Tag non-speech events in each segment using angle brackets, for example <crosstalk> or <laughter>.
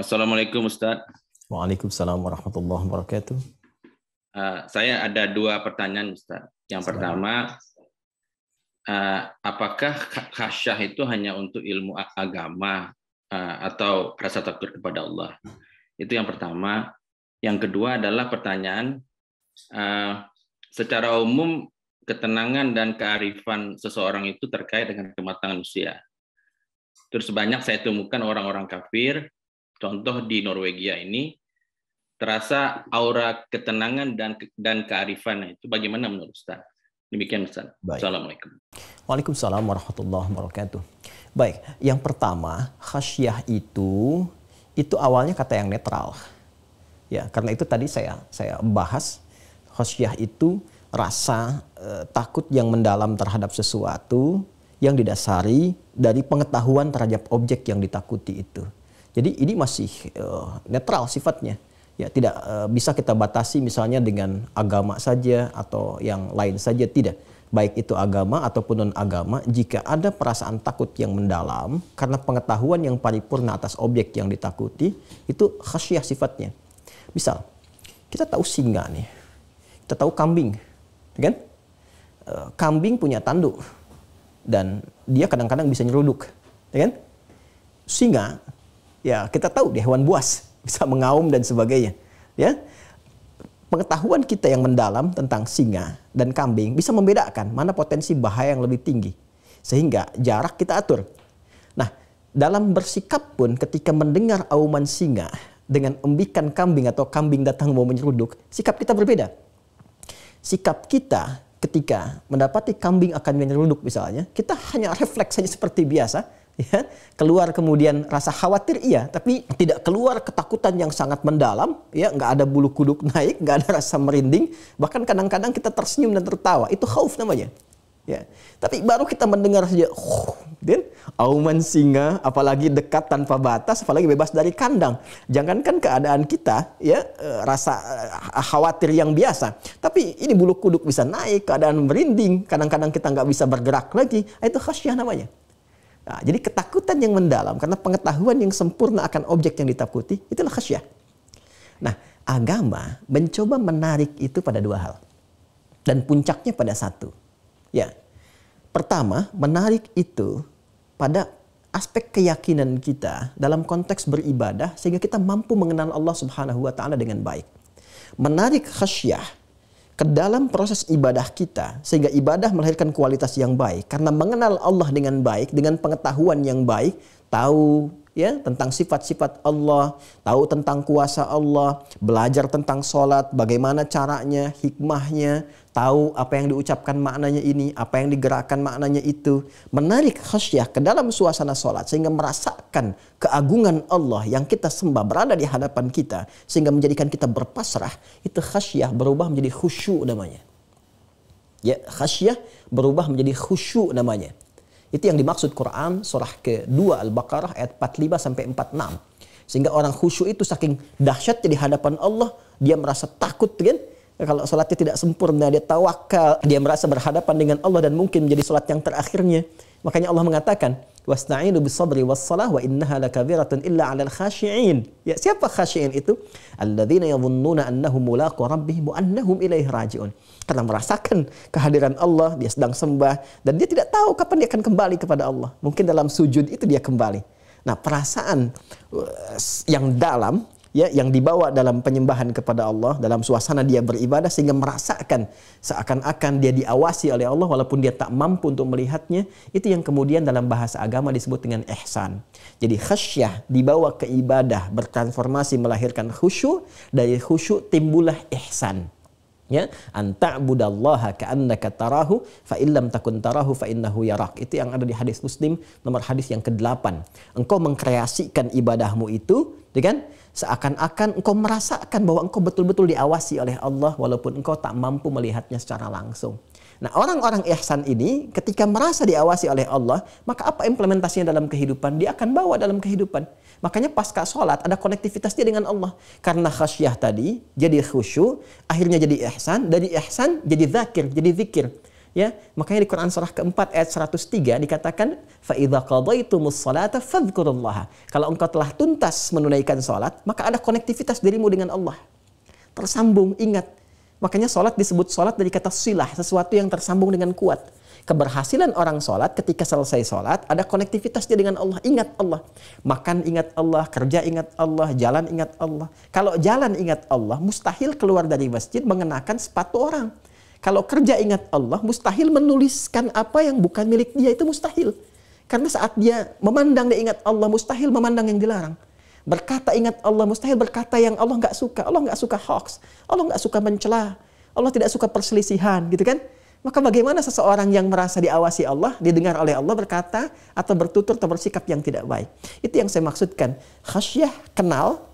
Assalamualaikum Ustaz. Waalaikumsalam warahmatullahi wabarakatuh. Uh, saya ada dua pertanyaan Ustaz. Yang pertama, uh, apakah khasyah itu hanya untuk ilmu agama uh, atau rasa takut kepada Allah? Itu yang pertama. Yang kedua adalah pertanyaan uh, secara umum ketenangan dan kearifan seseorang itu terkait dengan kematangan usia. Terus banyak saya temukan orang-orang kafir Contoh di Norwegia ini terasa aura ketenangan dan dan kearifan itu bagaimana menurut Ustaz? Demikian Ustaz. Baik. Assalamualaikum. Waalaikumsalam warahmatullahi wabarakatuh. Baik, yang pertama khasyah itu itu awalnya kata yang netral. Ya, karena itu tadi saya saya bahas khasyah itu rasa e, takut yang mendalam terhadap sesuatu yang didasari dari pengetahuan terhadap objek yang ditakuti itu. Jadi ini masih uh, netral sifatnya. Ya tidak uh, bisa kita batasi misalnya dengan agama saja atau yang lain saja tidak. Baik itu agama ataupun non agama, jika ada perasaan takut yang mendalam karena pengetahuan yang paripurna atas objek yang ditakuti, itu khasyah sifatnya. Misal, kita tahu singa nih, kita tahu kambing, kan? Eh, kambing punya tanduk dan dia kadang-kadang bisa nyeruduk, kan? Singa ya kita tahu dia hewan buas, <laughs> bisa mengaum dan sebagainya. Ya, pengetahuan kita yang mendalam tentang singa dan kambing bisa membedakan mana potensi bahaya yang lebih tinggi, sehingga jarak kita atur. Nah, dalam bersikap pun ketika mendengar auman singa dengan embikan kambing atau kambing datang mau menyeruduk, sikap kita berbeda. Sikap kita ketika mendapati kambing akan menyeruduk misalnya, kita hanya refleks saja seperti biasa, ya keluar kemudian rasa khawatir iya tapi tidak keluar ketakutan yang sangat mendalam ya nggak ada bulu kuduk naik nggak ada rasa merinding bahkan kadang-kadang kita tersenyum dan tertawa itu khauf namanya ya tapi baru kita mendengar saja oh, dan auman singa apalagi dekat tanpa batas apalagi bebas dari kandang jangankan keadaan kita ya eh, rasa eh, khawatir yang biasa tapi ini bulu kuduk bisa naik keadaan merinding kadang-kadang kita nggak bisa bergerak lagi itu khasyah namanya Nah, jadi ketakutan yang mendalam karena pengetahuan yang sempurna akan objek yang ditakuti itulah khasyah. Nah, agama mencoba menarik itu pada dua hal. Dan puncaknya pada satu. Ya. Pertama, menarik itu pada aspek keyakinan kita dalam konteks beribadah sehingga kita mampu mengenal Allah Subhanahu wa taala dengan baik. Menarik khasyah ke dalam proses ibadah kita sehingga ibadah melahirkan kualitas yang baik karena mengenal Allah dengan baik dengan pengetahuan yang baik tahu ya tentang sifat-sifat Allah, tahu tentang kuasa Allah, belajar tentang sholat, bagaimana caranya, hikmahnya, tahu apa yang diucapkan maknanya ini, apa yang digerakkan maknanya itu, menarik khasyah ke dalam suasana sholat sehingga merasakan keagungan Allah yang kita sembah berada di hadapan kita sehingga menjadikan kita berpasrah, itu khasyah berubah menjadi khusyuk namanya. Ya, khasyah berubah menjadi khusyuk namanya. Itu yang dimaksud Quran surah ke-2 Al-Baqarah ayat 45 sampai 46. Sehingga orang khusyuk itu saking dahsyat di hadapan Allah, dia merasa takut kan? Kalau solatnya tidak sempurna, dia tawakal, dia merasa berhadapan dengan Allah dan mungkin menjadi solat yang terakhirnya. Makanya Allah mengatakan, wasta'inu bisadri wassalah wa innaha lakabiratun illa 'alal khashi'in. Ya, siapa khashi'in itu? Alladzina yadhunnuna annahum mulaqu rabbihim wa annahum ilaihi raji'un. Karena merasakan kehadiran Allah, dia sedang sembah dan dia tidak tahu kapan dia akan kembali kepada Allah. Mungkin dalam sujud itu dia kembali. Nah, perasaan uh, yang dalam ya yang dibawa dalam penyembahan kepada Allah dalam suasana dia beribadah sehingga merasakan seakan-akan dia diawasi oleh Allah walaupun dia tak mampu untuk melihatnya itu yang kemudian dalam bahasa agama disebut dengan ihsan jadi khasyah dibawa ke ibadah bertransformasi melahirkan khusyuk dari khusyuk timbullah ihsan ya anta budallaha ka'annaka tarahu fa illam takun tarahu fa innahu yarak itu yang ada di hadis Muslim nomor hadis yang ke-8 engkau mengkreasikan ibadahmu itu dengan ya Seakan-akan engkau merasakan bahwa engkau betul-betul diawasi oleh Allah walaupun engkau tak mampu melihatnya secara langsung. Nah, orang-orang ihsan ini ketika merasa diawasi oleh Allah, maka apa implementasinya dalam kehidupan? Dia akan bawa dalam kehidupan. Makanya pasca sholat ada konektivitas dia dengan Allah. Karena khasyah tadi jadi khusyuk, akhirnya jadi ihsan, dari ihsan jadi zakir, jadi zikir ya makanya di Quran surah keempat ayat 103 dikatakan fa qadaitumus salata fadhkurullah kalau engkau telah tuntas menunaikan salat maka ada konektivitas dirimu dengan Allah tersambung ingat makanya salat disebut salat dari kata silah sesuatu yang tersambung dengan kuat keberhasilan orang sholat ketika selesai sholat ada konektivitasnya dengan Allah ingat Allah makan ingat Allah kerja ingat Allah jalan ingat Allah kalau jalan ingat Allah mustahil keluar dari masjid mengenakan sepatu orang kalau kerja ingat Allah, mustahil menuliskan apa yang bukan milik dia itu mustahil. Karena saat dia memandang dia ingat Allah, mustahil memandang yang dilarang. Berkata ingat Allah, mustahil berkata yang Allah nggak suka. Allah nggak suka hoax, Allah nggak suka mencela, Allah tidak suka perselisihan, gitu kan? Maka bagaimana seseorang yang merasa diawasi Allah, didengar oleh Allah berkata atau bertutur atau bersikap yang tidak baik? Itu yang saya maksudkan. Khasyah kenal,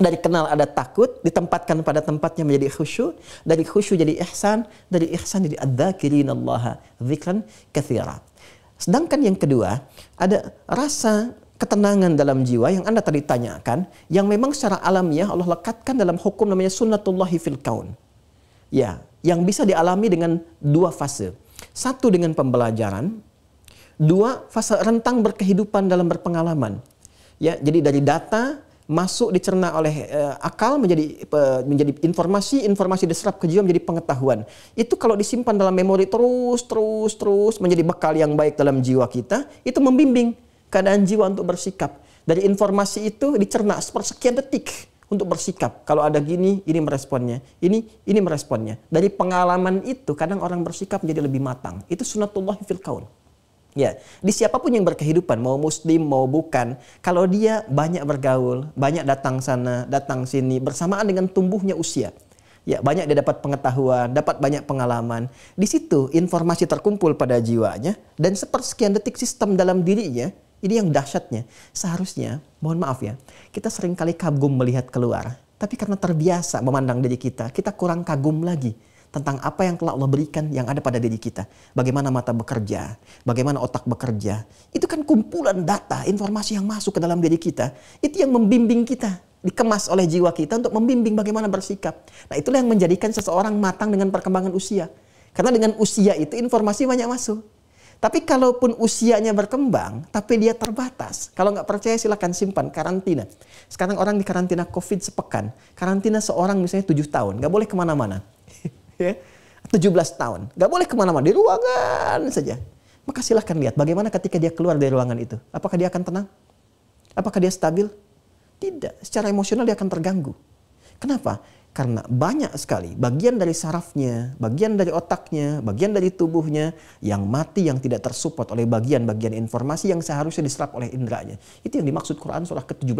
dari kenal ada takut ditempatkan pada tempatnya menjadi khusyuk dari khusyuk jadi ihsan dari ihsan jadi adzakirin Allah dzikran katsira sedangkan yang kedua ada rasa ketenangan dalam jiwa yang Anda tadi tanyakan yang memang secara alamiah Allah lekatkan dalam hukum namanya sunnatullahi fil kaun ya yang bisa dialami dengan dua fase satu dengan pembelajaran dua fase rentang berkehidupan dalam berpengalaman ya jadi dari data masuk dicerna oleh uh, akal menjadi uh, menjadi informasi, informasi diserap ke jiwa menjadi pengetahuan. Itu kalau disimpan dalam memori terus terus terus menjadi bekal yang baik dalam jiwa kita, itu membimbing keadaan jiwa untuk bersikap. Dari informasi itu dicerna sepersekian detik untuk bersikap. Kalau ada gini, ini meresponnya. Ini ini meresponnya. Dari pengalaman itu kadang orang bersikap menjadi lebih matang. Itu sunatullah fil kaun. Ya, di siapapun yang berkehidupan, mau muslim mau bukan, kalau dia banyak bergaul, banyak datang sana, datang sini bersamaan dengan tumbuhnya usia. Ya, banyak dia dapat pengetahuan, dapat banyak pengalaman. Di situ informasi terkumpul pada jiwanya dan sepersekian detik sistem dalam dirinya ini yang dahsyatnya. Seharusnya, mohon maaf ya, kita sering kali kagum melihat keluar. Tapi karena terbiasa memandang diri kita, kita kurang kagum lagi tentang apa yang telah Allah berikan yang ada pada diri kita. Bagaimana mata bekerja, bagaimana otak bekerja. Itu kan kumpulan data, informasi yang masuk ke dalam diri kita. Itu yang membimbing kita, dikemas oleh jiwa kita untuk membimbing bagaimana bersikap. Nah itulah yang menjadikan seseorang matang dengan perkembangan usia. Karena dengan usia itu informasi banyak masuk. Tapi kalaupun usianya berkembang, tapi dia terbatas. Kalau nggak percaya silahkan simpan, karantina. Sekarang orang di karantina COVID sepekan. Karantina seorang misalnya tujuh tahun, nggak boleh kemana-mana ya, 17 tahun. Gak boleh kemana-mana, di ruangan saja. Maka silahkan lihat bagaimana ketika dia keluar dari ruangan itu. Apakah dia akan tenang? Apakah dia stabil? Tidak, secara emosional dia akan terganggu. Kenapa? Karena banyak sekali bagian dari sarafnya, bagian dari otaknya, bagian dari tubuhnya yang mati yang tidak tersupport oleh bagian-bagian informasi yang seharusnya diserap oleh indranya. Itu yang dimaksud Quran surah ke-17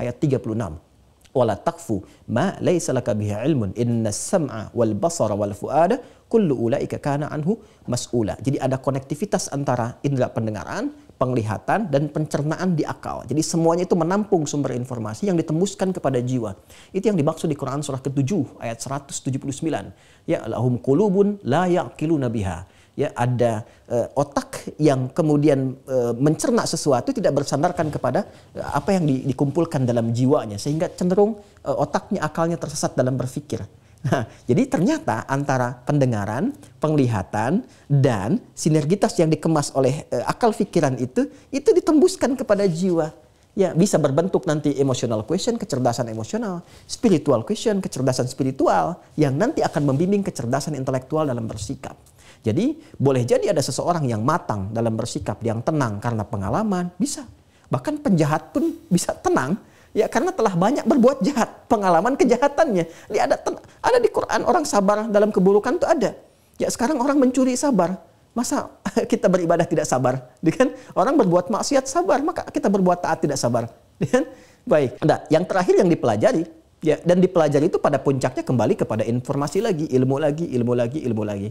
ayat 36 wala taqfu ma laysa laka bihi ilmun inna sam'a wal basara wal fuada kullu ulaika kana anhu mas'ula. Jadi ada konektivitas antara indra pendengaran, penglihatan dan pencernaan di akal. Jadi semuanya itu menampung sumber informasi yang ditembuskan kepada jiwa. Itu yang dimaksud di Quran surah ke-7 ayat 179. Ya lahum qulubun la yaqiluna biha ya ada uh, otak yang kemudian uh, mencerna sesuatu tidak bersandarkan kepada uh, apa yang di, dikumpulkan dalam jiwanya sehingga cenderung uh, otaknya akalnya tersesat dalam berpikir. Nah, jadi ternyata antara pendengaran, penglihatan, dan sinergitas yang dikemas oleh e, akal pikiran itu, itu ditembuskan kepada jiwa. Ya, bisa berbentuk nanti emotional question, kecerdasan emosional, spiritual question, kecerdasan spiritual, yang nanti akan membimbing kecerdasan intelektual dalam bersikap. Jadi boleh jadi ada seseorang yang matang dalam bersikap, yang tenang karena pengalaman, bisa. Bahkan penjahat pun bisa tenang ya karena telah banyak berbuat jahat, pengalaman kejahatannya. ada ada di Quran orang sabar dalam keburukan itu ada. Ya sekarang orang mencuri sabar, Masa <laughs> kita beribadah tidak sabar? <laughs> Kan? Orang berbuat maksiat sabar, maka kita berbuat taat tidak sabar. <laughs> Kan? Baik. Nah, yang terakhir yang dipelajari, ya, dan dipelajari itu pada puncaknya kembali kepada informasi lagi, ilmu lagi, ilmu lagi, ilmu lagi.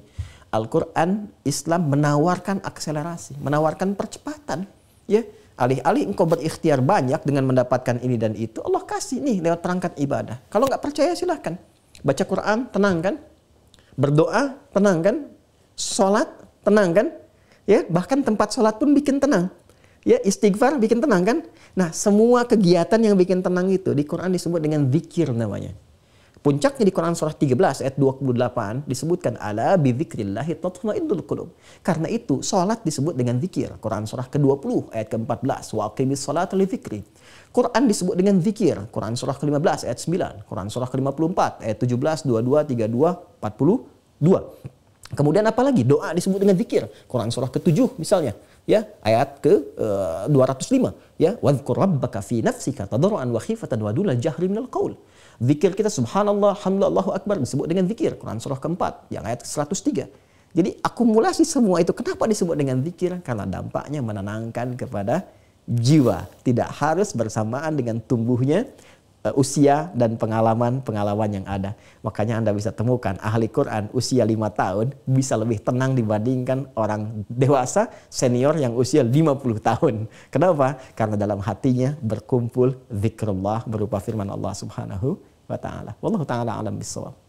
Al-Quran Islam menawarkan akselerasi, menawarkan percepatan. Ya, alih-alih engkau berikhtiar banyak dengan mendapatkan ini dan itu, Allah kasih nih lewat perangkat ibadah. Kalau nggak percaya silahkan. Baca Quran, tenang kan? Berdoa, tenang kan? Sholat, tenang kan? Ya, bahkan tempat sholat pun bikin tenang. Ya, istighfar bikin tenang kan? Nah, semua kegiatan yang bikin tenang itu di Quran disebut dengan zikir namanya. Puncaknya di Quran surah 13 ayat 28 disebutkan ala bidzikrillahi tatma'innul qulub. Karena itu salat disebut dengan zikir. Quran surah ke-20 ayat ke-14 wa aqimis salata lidzikri. Quran disebut dengan zikir. Quran surah ke-15 ayat 9, Quran surah ke-54 ayat 17, 22, 32, 42. Kemudian apalagi Doa disebut dengan zikir. Quran surah ke-7 misalnya ya ayat ke uh, eh, 205 ya wadhkur rabbaka fi nafsika tadarruan wa khifatan wa dunal jahri minal qaul zikir kita subhanallah alhamdulillah akbar disebut dengan zikir Quran surah keempat yang ayat 103 jadi akumulasi semua itu kenapa disebut dengan zikir karena dampaknya menenangkan kepada jiwa tidak harus bersamaan dengan tumbuhnya Eh, usia dan pengalaman-pengalaman yang ada. Makanya Anda bisa temukan ahli Quran usia 5 tahun bisa lebih tenang dibandingkan orang dewasa senior yang usia 50 tahun. Kenapa? Karena dalam hatinya berkumpul zikrullah berupa firman Allah Subhanahu wa taala. Wallahu taala alam bisawab.